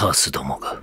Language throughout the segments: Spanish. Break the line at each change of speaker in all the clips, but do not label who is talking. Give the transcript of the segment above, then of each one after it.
カースどもが。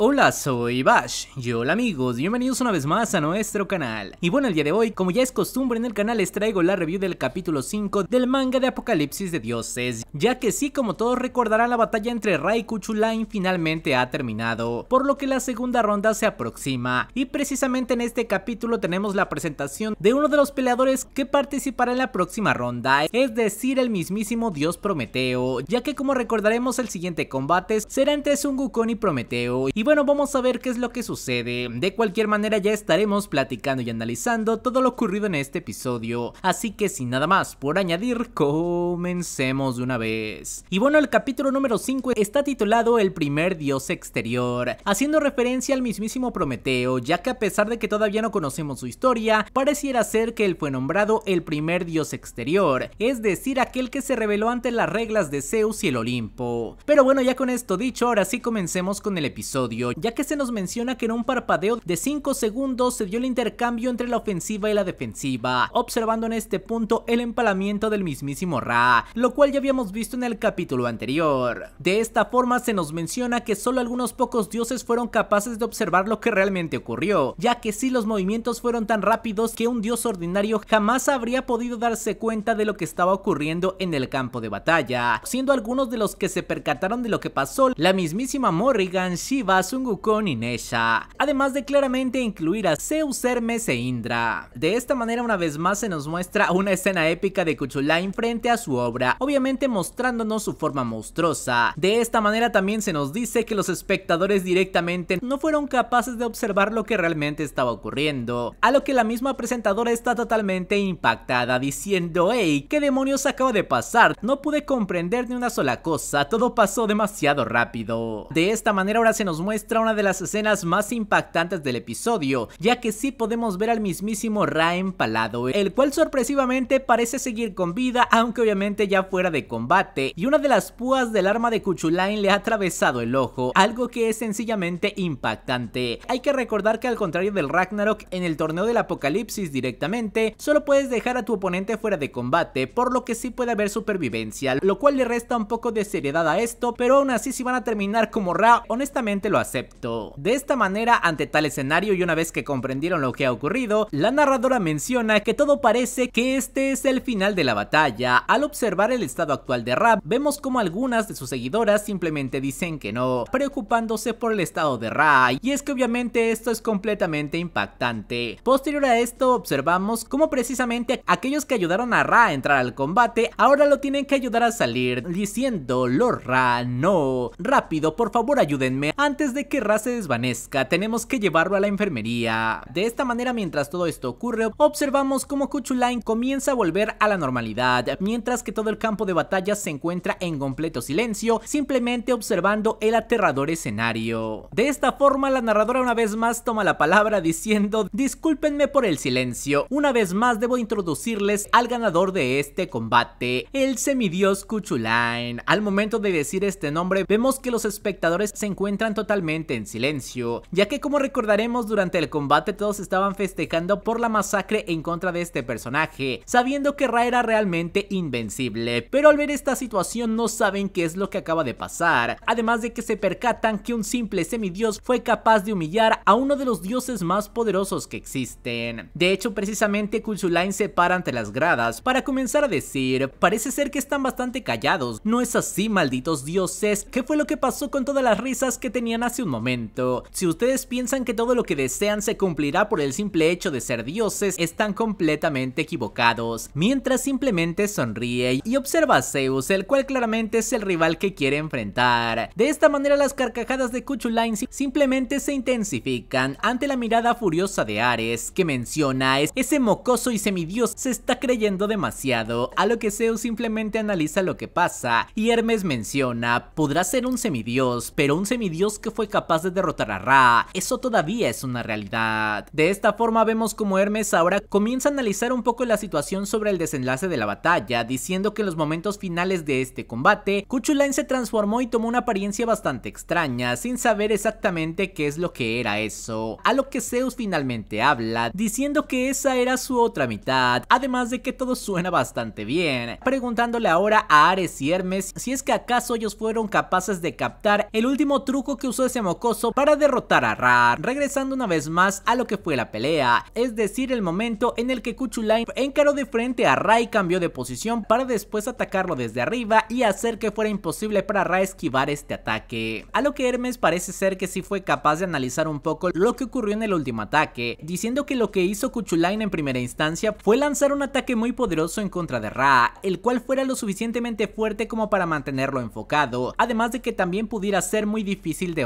Hola, soy Bash y hola amigos, bienvenidos una vez más a nuestro canal. Y bueno, el día de hoy, como ya es costumbre en el canal, les traigo la review del capítulo 5 del manga de Apocalipsis de Dioses, ya que sí, como todos recordarán, la batalla entre Rai y Kuchulain finalmente ha terminado, por lo que la segunda ronda se aproxima, y precisamente en este capítulo tenemos la presentación de uno de los peleadores que participará en la próxima ronda, es decir, el mismísimo dios Prometeo, ya que como recordaremos el siguiente combate será entre Sun y Prometeo, y bueno, vamos a ver qué es lo que sucede. De cualquier manera ya estaremos platicando y analizando todo lo ocurrido en este episodio. Así que sin nada más por añadir, comencemos de una vez. Y bueno, el capítulo número 5 está titulado El primer dios exterior, haciendo referencia al mismísimo Prometeo, ya que a pesar de que todavía no conocemos su historia, pareciera ser que él fue nombrado el primer dios exterior, es decir, aquel que se reveló ante las reglas de Zeus y el Olimpo. Pero bueno, ya con esto dicho, ahora sí comencemos con el episodio ya que se nos menciona que en un parpadeo de 5 segundos se dio el intercambio entre la ofensiva y la defensiva, observando en este punto el empalamiento del mismísimo Ra, lo cual ya habíamos visto en el capítulo anterior. De esta forma se nos menciona que solo algunos pocos dioses fueron capaces de observar lo que realmente ocurrió, ya que si los movimientos fueron tan rápidos que un dios ordinario jamás habría podido darse cuenta de lo que estaba ocurriendo en el campo de batalla, siendo algunos de los que se percataron de lo que pasó, la mismísima Morrigan, Shiva, a Sungukon y Nesha, además de claramente incluir a Zeus, Hermes e Indra. De esta manera una vez más se nos muestra una escena épica de Cuchulain frente a su obra, obviamente mostrándonos su forma monstruosa. De esta manera también se nos dice que los espectadores directamente no fueron capaces de observar lo que realmente estaba ocurriendo, a lo que la misma presentadora está totalmente impactada diciendo hey, ¿qué demonios acaba de pasar? No pude comprender ni una sola cosa, todo pasó demasiado rápido. De esta manera ahora se nos muestra muestra una de las escenas más impactantes del episodio, ya que sí podemos ver al mismísimo Ra empalado, el cual sorpresivamente parece seguir con vida, aunque obviamente ya fuera de combate, y una de las púas del arma de Cuchulain le ha atravesado el ojo, algo que es sencillamente impactante. Hay que recordar que al contrario del Ragnarok, en el torneo del apocalipsis directamente, solo puedes dejar a tu oponente fuera de combate, por lo que sí puede haber supervivencia, lo cual le resta un poco de seriedad a esto, pero aún así si van a terminar como Ra, honestamente lo acepto. De esta manera, ante tal escenario y una vez que comprendieron lo que ha ocurrido, la narradora menciona que todo parece que este es el final de la batalla. Al observar el estado actual de Ra, vemos como algunas de sus seguidoras simplemente dicen que no, preocupándose por el estado de Ra y es que obviamente esto es completamente impactante. Posterior a esto, observamos cómo precisamente aquellos que ayudaron a Ra a entrar al combate, ahora lo tienen que ayudar a salir, diciendo, "Lo Ra, no, rápido, por favor ayúdenme, antes de que Ra se desvanezca, tenemos que llevarlo a la enfermería. De esta manera, mientras todo esto ocurre, observamos cómo Kuchulain comienza a volver a la normalidad, mientras que todo el campo de batalla se encuentra en completo silencio, simplemente observando el aterrador escenario. De esta forma, la narradora una vez más toma la palabra diciendo, discúlpenme por el silencio, una vez más debo introducirles al ganador de este combate, el semidios Kuchulain. Al momento de decir este nombre, vemos que los espectadores se encuentran totalmente en silencio, ya que como recordaremos durante el combate todos estaban festejando por la masacre en contra de este personaje, sabiendo que Ra era realmente invencible, pero al ver esta situación no saben qué es lo que acaba de pasar, además de que se percatan que un simple semidios fue capaz de humillar a uno de los dioses más poderosos que existen. De hecho, precisamente Kulzulain se para ante las gradas para comenzar a decir, parece ser que están bastante callados, no es así malditos dioses, ¿qué fue lo que pasó con todas las risas que tenían hace un momento. Si ustedes piensan que todo lo que desean se cumplirá por el simple hecho de ser dioses, están completamente equivocados. Mientras simplemente sonríe y observa a Zeus, el cual claramente es el rival que quiere enfrentar. De esta manera las carcajadas de Cuchulain simplemente se intensifican ante la mirada furiosa de Ares, que menciona es ese mocoso y semidios se está creyendo demasiado, a lo que Zeus simplemente analiza lo que pasa, y Hermes menciona, podrá ser un semidios, pero un semidios que fue capaz de derrotar a Ra. Eso todavía es una realidad. De esta forma vemos como Hermes ahora comienza a analizar un poco la situación sobre el desenlace de la batalla, diciendo que en los momentos finales de este combate, Kuchulain se transformó y tomó una apariencia bastante extraña, sin saber exactamente qué es lo que era eso. A lo que Zeus finalmente habla, diciendo que esa era su otra mitad, además de que todo suena bastante bien, preguntándole ahora a Ares y Hermes si es que acaso ellos fueron capaces de captar el último truco que usó mocoso para derrotar a Ra regresando una vez más a lo que fue la pelea, es decir el momento en el que Cuchulain encaró de frente a Ra y cambió de posición para después atacarlo desde arriba y hacer que fuera imposible para Ra esquivar este ataque, a lo que Hermes parece ser que sí fue capaz de analizar un poco lo que ocurrió en el último ataque, diciendo que lo que hizo Cuchulain en primera instancia fue lanzar un ataque muy poderoso en contra de Ra, el cual fuera lo suficientemente fuerte como para mantenerlo enfocado, además de que también pudiera ser muy difícil de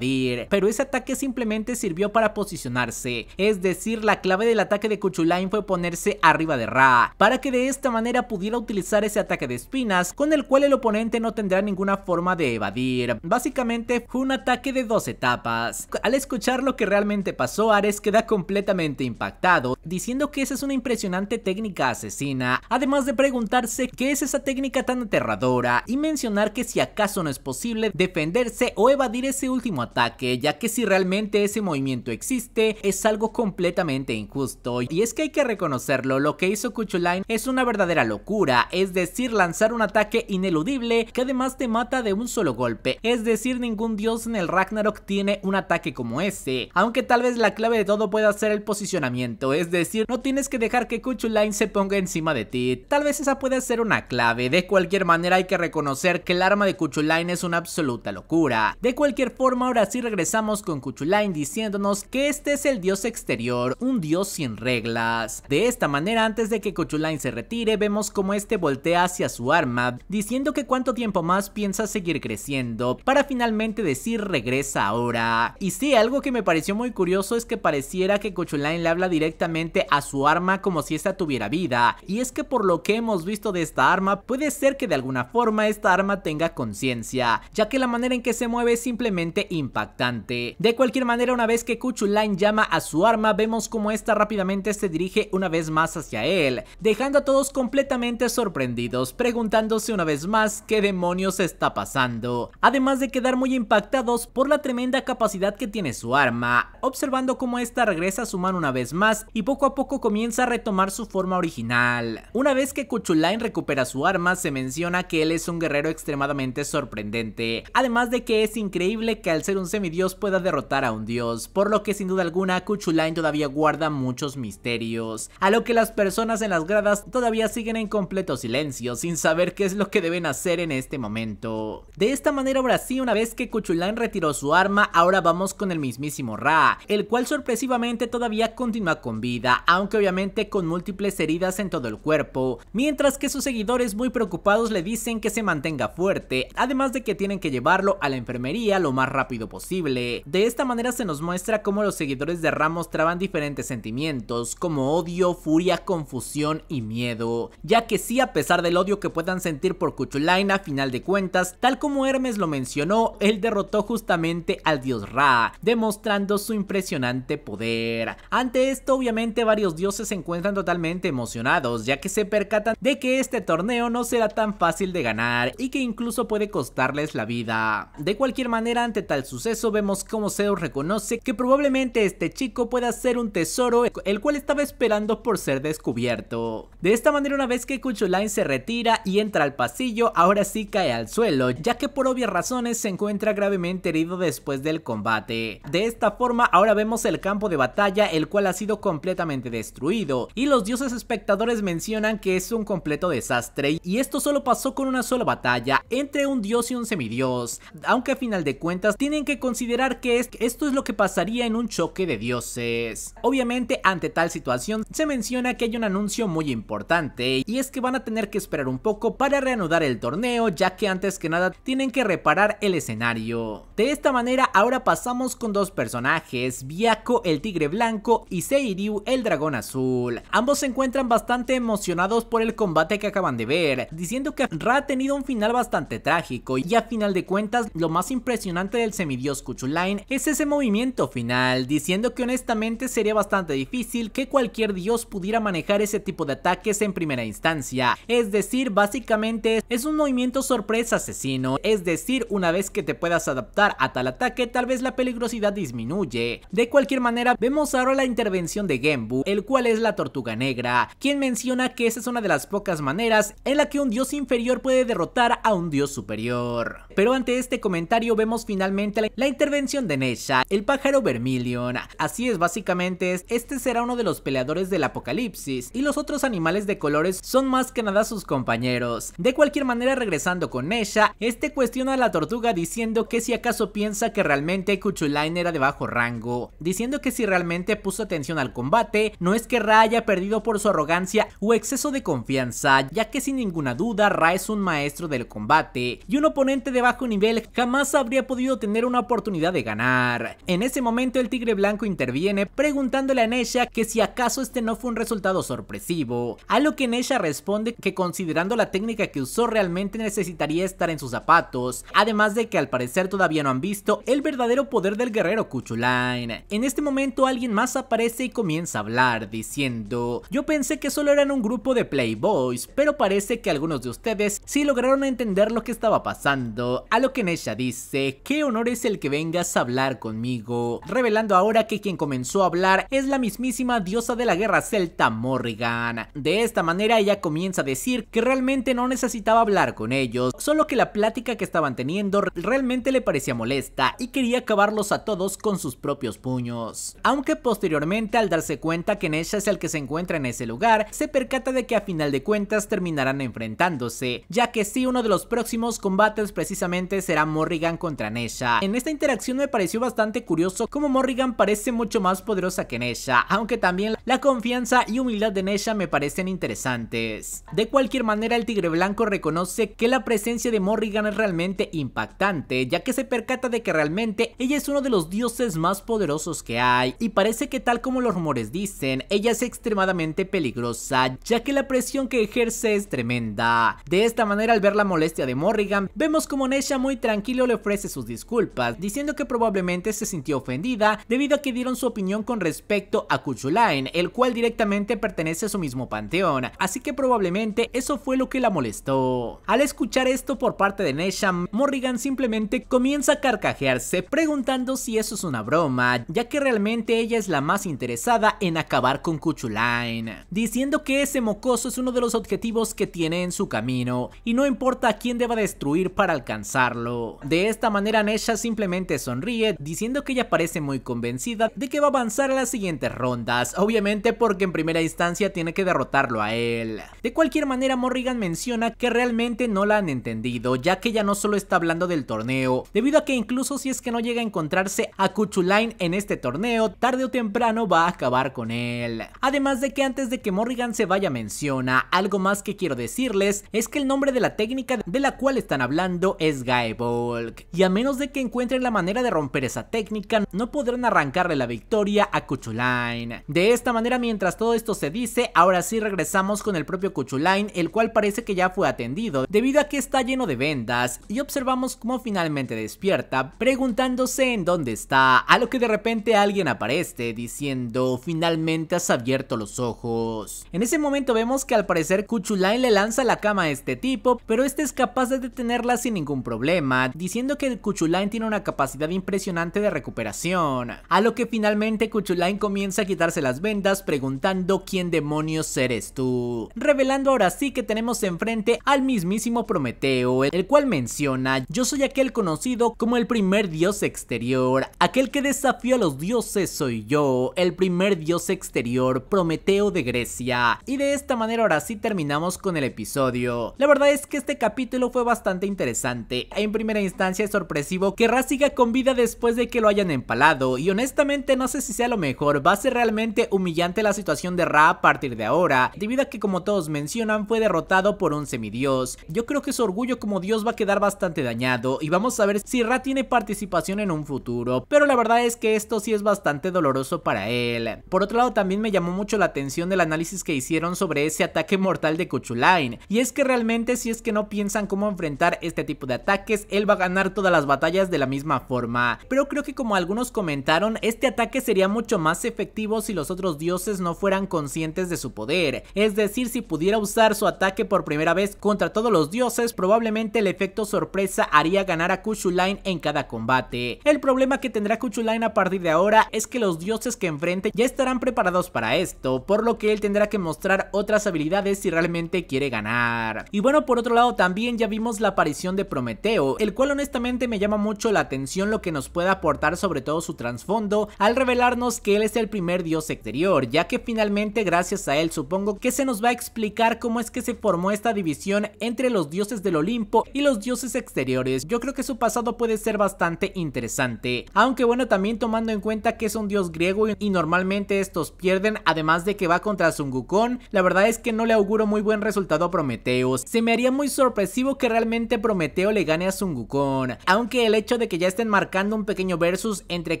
pero ese ataque simplemente sirvió para posicionarse, es decir, la clave del ataque de Cuchulain fue ponerse arriba de Ra, para que de esta manera pudiera utilizar ese ataque de espinas, con el cual el oponente no tendrá ninguna forma de evadir. Básicamente fue un ataque de dos etapas. Al escuchar lo que realmente pasó, Ares queda completamente impactado, diciendo que esa es una impresionante técnica asesina, además de preguntarse qué es esa técnica tan aterradora, y mencionar que si acaso no es posible defenderse o evadir ese último ataque, ya que si realmente ese movimiento existe, es algo completamente injusto. Y es que hay que reconocerlo, lo que hizo Cuchulain es una verdadera locura, es decir, lanzar un ataque ineludible que además te mata de un solo golpe, es decir, ningún dios en el Ragnarok tiene un ataque como ese, aunque tal vez la clave de todo pueda ser el posicionamiento, es decir, no tienes que dejar que Cuchulain se ponga encima de ti, tal vez esa pueda ser una clave, de cualquier manera hay que reconocer que el arma de Cuchulain es una absoluta locura, de cualquier forma ahora sí regresamos con Cuchulain diciéndonos que este es el dios exterior, un dios sin reglas. De esta manera, antes de que Cuchulain se retire, vemos como este voltea hacia su arma, diciendo que cuánto tiempo más piensa seguir creciendo, para finalmente decir regresa ahora. Y sí, algo que me pareció muy curioso es que pareciera que Cuchulain le habla directamente a su arma como si esta tuviera vida, y es que por lo que hemos visto de esta arma, puede ser que de alguna forma esta arma tenga conciencia, ya que la manera en que se mueve es simplemente impactante. De cualquier manera, una vez que Kuchulain llama a su arma, vemos como esta rápidamente se dirige una vez más hacia él, dejando a todos completamente sorprendidos, preguntándose una vez más qué demonios está pasando. Además de quedar muy impactados por la tremenda capacidad que tiene su arma, observando cómo esta regresa a su mano una vez más y poco a poco comienza a retomar su forma original. Una vez que Kuchulain recupera su arma, se menciona que él es un guerrero extremadamente sorprendente, además de que es increíble que al un semidios pueda derrotar a un dios, por lo que sin duda alguna Cuchulain todavía guarda muchos misterios, a lo que las personas en las gradas todavía siguen en completo silencio, sin saber qué es lo que deben hacer en este momento. De esta manera ahora sí, una vez que Cuchulain retiró su arma, ahora vamos con el mismísimo Ra, el cual sorpresivamente todavía continúa con vida, aunque obviamente con múltiples heridas en todo el cuerpo, mientras que sus seguidores muy preocupados le dicen que se mantenga fuerte, además de que tienen que llevarlo a la enfermería lo más rápido posible. De esta manera se nos muestra cómo los seguidores de Ramos traban diferentes sentimientos como odio, furia, confusión y miedo, ya que sí a pesar del odio que puedan sentir por Cuchulain a final de cuentas, tal como Hermes lo mencionó, él derrotó justamente al dios Ra, demostrando su impresionante poder. Ante esto obviamente varios dioses se encuentran totalmente emocionados, ya que se percatan de que este torneo no será tan fácil de ganar y que incluso puede costarles la vida. De cualquier manera ante tal suceso vemos cómo Zeus reconoce que probablemente este chico pueda ser un tesoro el cual estaba esperando por ser descubierto. De esta manera una vez que Cuchulain se retira y entra al pasillo, ahora sí cae al suelo, ya que por obvias razones se encuentra gravemente herido después del combate. De esta forma ahora vemos el campo de batalla el cual ha sido completamente destruido y los dioses espectadores mencionan que es un completo desastre y esto solo pasó con una sola batalla entre un dios y un semidios, aunque a final de cuentas tiene que considerar que esto es lo que pasaría en un choque de dioses. Obviamente ante tal situación se menciona que hay un anuncio muy importante y es que van a tener que esperar un poco para reanudar el torneo ya que antes que nada tienen que reparar el escenario. De esta manera ahora pasamos con dos personajes, Viaco el tigre blanco y Seiryu el dragón azul. Ambos se encuentran bastante emocionados por el combate que acaban de ver, diciendo que Ra ha tenido un final bastante trágico y a final de cuentas lo más impresionante del semestre dios Kuchulain es ese movimiento final, diciendo que honestamente sería bastante difícil que cualquier dios pudiera manejar ese tipo de ataques en primera instancia, es decir, básicamente es un movimiento sorpresa asesino, es decir, una vez que te puedas adaptar a tal ataque, tal vez la peligrosidad disminuye. De cualquier manera, vemos ahora la intervención de Genbu, el cual es la tortuga negra, quien menciona que esa es una de las pocas maneras en la que un dios inferior puede derrotar a un dios superior. Pero ante este comentario vemos finalmente la, intervención de Nesha, el pájaro Vermilion. Así es, básicamente este será uno de los peleadores del apocalipsis y los otros animales de colores son más que nada sus compañeros. De cualquier manera, regresando con Nesha, este cuestiona a la tortuga diciendo que si acaso piensa que realmente Kuchulain era de bajo rango, diciendo que si realmente puso atención al combate, no es que Ra haya perdido por su arrogancia o exceso de confianza, ya que sin ninguna duda Ra es un maestro del combate y un oponente de bajo nivel jamás habría podido tener una oportunidad de ganar. En ese momento el tigre blanco interviene preguntándole a Nesha que si acaso este no fue un resultado sorpresivo, a lo que Nesha responde que considerando la técnica que usó realmente necesitaría estar en sus zapatos, además de que al parecer todavía no han visto el verdadero poder del guerrero Cuchulain, En este momento alguien más aparece y comienza a hablar, diciendo, yo pensé que solo eran un grupo de playboys, pero parece que algunos de ustedes sí lograron entender lo que estaba pasando, a lo que Nesha dice, qué honor es el que vengas a hablar conmigo, revelando ahora que quien comenzó a hablar es la mismísima diosa de la guerra celta Morrigan. De esta manera ella comienza a decir que realmente no necesitaba hablar con ellos, solo que la plática que estaban teniendo realmente le parecía molesta y quería acabarlos a todos con sus propios puños. Aunque posteriormente al darse cuenta que Nesha es el que se encuentra en ese lugar, se percata de que a final de cuentas terminarán enfrentándose, ya que sí uno de los próximos combates precisamente será Morrigan contra Nesha, en esta interacción me pareció bastante curioso como Morrigan parece mucho más poderosa que Nesha, aunque también la confianza y humildad de Nesha me parecen interesantes. De cualquier manera, el Tigre Blanco reconoce que la presencia de Morrigan es realmente impactante, ya que se percata de que realmente ella es uno de los dioses más poderosos que hay, y parece que tal como los rumores dicen, ella es extremadamente peligrosa, ya que la presión que ejerce es tremenda. De esta manera, al ver la molestia de Morrigan, vemos como Nesha muy tranquilo le ofrece sus disculpas diciendo que probablemente se sintió ofendida debido a que dieron su opinión con respecto a Kuchulain, el cual directamente pertenece a su mismo panteón, así que probablemente eso fue lo que la molestó. Al escuchar esto por parte de Nesham, Morrigan simplemente comienza a carcajearse preguntando si eso es una broma, ya que realmente ella es la más interesada en acabar con Kuchulain, diciendo que ese mocoso es uno de los objetivos que tiene en su camino, y no importa a quién deba destruir para alcanzarlo. De esta manera Nesha simplemente sonríe diciendo que ella parece muy convencida de que va a avanzar a las siguientes rondas, obviamente porque en primera instancia tiene que derrotarlo a él. De cualquier manera Morrigan menciona que realmente no la han entendido, ya que ella no solo está hablando del torneo, debido a que incluso si es que no llega a encontrarse a Cuchulain en este torneo, tarde o temprano va a acabar con él. Además de que antes de que Morrigan se vaya menciona, algo más que quiero decirles es que el nombre de la técnica de la cual están hablando es Gaevolk, y a menos de que encuentren la manera de romper esa técnica, no podrán arrancarle la victoria a Cuchulain. De esta manera, mientras todo esto se dice, ahora sí regresamos con el propio Cuchulain, el cual parece que ya fue atendido, debido a que está lleno de vendas, y observamos cómo finalmente despierta, preguntándose en dónde está, a lo que de repente alguien aparece, diciendo, finalmente has abierto los ojos. En ese momento vemos que al parecer Cuchulain le lanza la cama a este tipo, pero este es capaz de detenerla sin ningún problema, diciendo que Cuchulain tiene una capacidad impresionante de recuperación, a lo que finalmente Cuchulain comienza a quitarse las vendas preguntando quién demonios eres tú, revelando ahora sí que tenemos enfrente al mismísimo Prometeo, el cual menciona, yo soy aquel conocido como el primer dios exterior, aquel que desafió a los dioses soy yo, el primer dios exterior, Prometeo de Grecia, y de esta manera ahora sí terminamos con el episodio. La verdad es que este capítulo fue bastante interesante, en primera instancia es sorpresivo que Ra siga con vida después de que lo hayan empalado y honestamente no sé si sea lo mejor, va a ser realmente humillante la situación de Ra a partir de ahora, debido a que como todos mencionan fue derrotado por un semidios. Yo creo que su orgullo como dios va a quedar bastante dañado y vamos a ver si Ra tiene participación en un futuro, pero la verdad es que esto sí es bastante doloroso para él. Por otro lado también me llamó mucho la atención el análisis que hicieron sobre ese ataque mortal de Kuchulain, y es que realmente si es que no piensan cómo enfrentar este tipo de ataques, él va a ganar todas las batallas de la misma forma. Pero creo que como algunos comentaron, este ataque sería mucho más efectivo si los otros dioses no fueran conscientes de su poder. Es decir, si pudiera usar su ataque por primera vez contra todos los dioses, probablemente el efecto sorpresa haría ganar a Kushulain en cada combate. El problema que tendrá Kuchulain a partir de ahora es que los dioses que enfrente ya estarán preparados para esto, por lo que él tendrá que mostrar otras habilidades si realmente quiere ganar. Y bueno, por otro lado también ya vimos la aparición de Prometeo, el cual honestamente me llama mucho la atención lo que nos puede aportar sobre todo su trasfondo al revelarnos que él es el primer dios exterior, ya que finalmente gracias a él supongo que se nos va a explicar cómo es que se formó esta división entre los dioses del Olimpo y los dioses exteriores. Yo creo que su pasado puede ser bastante interesante, aunque bueno también tomando en cuenta que es un dios griego y normalmente estos pierden, además de que va contra Sungukon, la verdad es que no le auguro muy buen resultado a Prometeos. Se me haría muy sorpresivo que realmente Prometeo le gane a Sungukon, aunque el hecho de que ya estén marcando un pequeño versus entre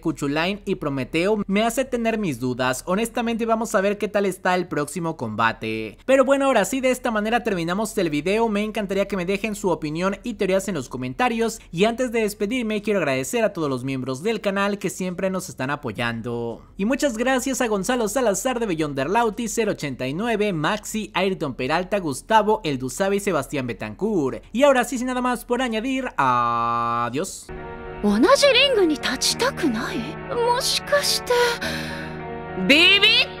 Cuchulain y Prometeo me hace tener mis dudas. Honestamente vamos a ver qué tal está el próximo combate. Pero bueno, ahora sí, de esta manera terminamos el video. Me encantaría que me dejen su opinión y teorías en los comentarios. Y antes de despedirme, quiero agradecer a todos los miembros del canal que siempre nos están apoyando. Y muchas gracias a Gonzalo Salazar de lauti 089, Maxi, Ayrton Peralta, Gustavo, El y Sebastián Betancourt. Y ahora sí, sin nada más por añadir, adiós. 同じリングに立ちたくないもしかしてビビって